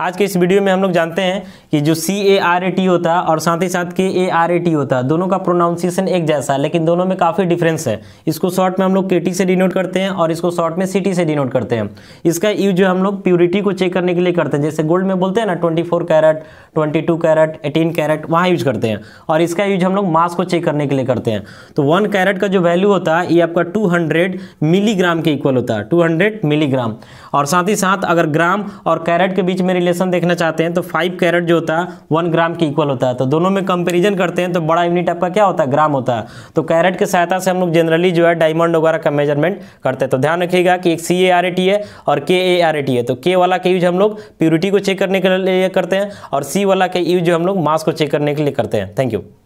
आज के इस वीडियो में हम लोग जानते हैं कि जो सी ए आर ए टी होता है और साथ ही साथ के ए आर ए टी होता है दोनों का प्रोनाउंसिएशन एक जैसा है लेकिन दोनों में काफ़ी डिफरेंस है इसको शॉर्ट में हम लोग के टी से डिनोट करते हैं और इसको शॉर्ट में सी टी से डिनोट करते हैं इसका यूज e जो हम लोग प्योरिटी को चेक करने के लिए करते हैं जैसे गोल्ड में बोलते हैं ना twenty four carat twenty two carat eighteen carat वहाँ यूज करते हैं और इसका यूज हम लोग मास को चेक करने के लिए करते हैं तो वन कैरेट का जो वैल्यू होता है ये आपका टू हंड्रेड मिलीग्राम के इक्वल होता है टू हंड्रेड मिलीग्राम और साथ ही साथ अगर ग्राम और कैरेट के बीच में रिलेशन देखना चाहते हैं तो फाइव कैरेट जो होता है वन ग्राम के इक्वल होता है तो दोनों में कंपेरिजन करते हैं तो बड़ा यूनिट आपका क्या होता है ग्राम होता है तो कैरेट की सहायता से हम लोग जनरली जो है डायमंड वगैरह का मेजरमेंट करते हैं तो ध्यान रखिएगा कि एक सी ए आर ए टी है और के ए आर ए टी है तो के वाला के यूज हम लोग प्योरिटी को चेक करने के लिए करते हैं और सी वाला के यूज हम लोग मास को चेक करने के लिए करते हैं थैंक यू